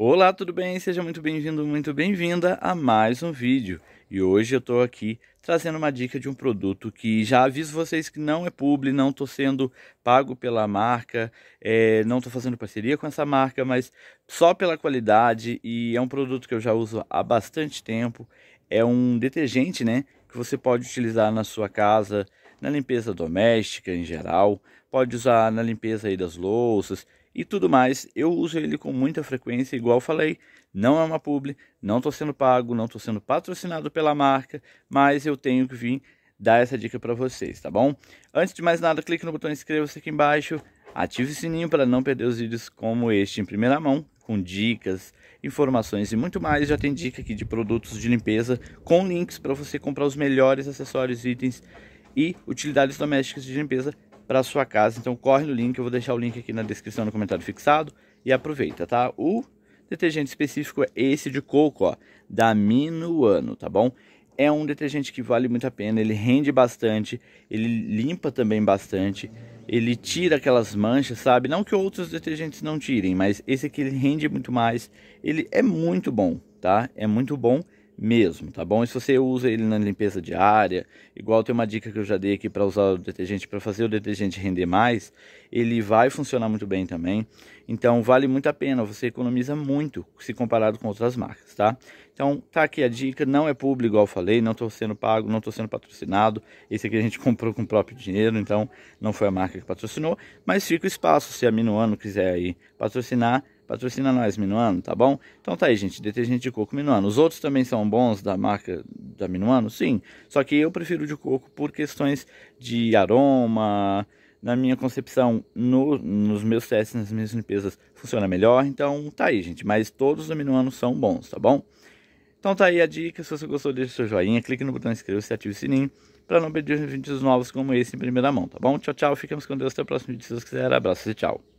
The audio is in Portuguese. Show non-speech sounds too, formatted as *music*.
Olá, tudo bem? Seja muito bem-vindo, muito bem-vinda a mais um vídeo. E hoje eu estou aqui trazendo uma dica de um produto que já aviso vocês que não é publi, não estou sendo pago pela marca, é, não estou fazendo parceria com essa marca, mas só pela qualidade e é um produto que eu já uso há bastante tempo. É um detergente, né, que você pode utilizar na sua casa, na limpeza doméstica em geral, pode usar na limpeza aí das louças, e tudo mais. Eu uso ele com muita frequência, igual falei, não é uma publi, não estou sendo pago, não estou sendo patrocinado pela marca, mas eu tenho que vir dar essa dica para vocês, tá bom? Antes de mais nada, clique no botão inscreva-se aqui embaixo, ative o sininho para não perder os vídeos como este em primeira mão, com dicas, informações e muito mais. Já tem dica aqui de produtos de limpeza com links para você comprar os melhores acessórios, itens e utilidades domésticas de limpeza para sua casa. Então corre no link, eu vou deixar o link aqui na descrição no comentário fixado e aproveita, tá? O detergente específico é esse de coco, ó, da Minuano, tá bom? É um detergente que vale muito a pena, ele rende bastante, ele limpa também bastante, ele tira aquelas manchas, sabe? Não que outros detergentes não tirem, mas esse aqui ele rende muito mais, ele é muito bom, tá? É muito bom mesmo, tá bom? E se você usa ele na limpeza diária, igual tem uma dica que eu já dei aqui para usar o detergente, para fazer o detergente render mais, ele vai funcionar muito bem também. Então vale muito a pena, você economiza muito se comparado com outras marcas, tá? Então tá aqui a dica, não é público, igual eu falei, não estou sendo pago, não estou sendo patrocinado. Esse aqui a gente *laughs* comprou com o próprio dinheiro, então não foi a marca que patrocinou, mas fica o espaço se a Minuano quiser aí patrocinar Patrocina nós, Minuano, tá bom? Então tá aí, gente, detergente de coco Minuano. Os outros também são bons da marca da Minuano? Sim, só que eu prefiro de coco por questões de aroma, na minha concepção, no, nos meus testes, nas minhas limpezas, funciona melhor. Então tá aí, gente, mas todos os Minuano são bons, tá bom? Então tá aí a dica, se você gostou, deixe seu joinha, clique no botão inscrever-se e ative o sininho para não perder vídeos novos como esse em primeira mão, tá bom? Tchau, tchau, ficamos com Deus, até o próximo vídeo, se Deus quiser, abraços e tchau.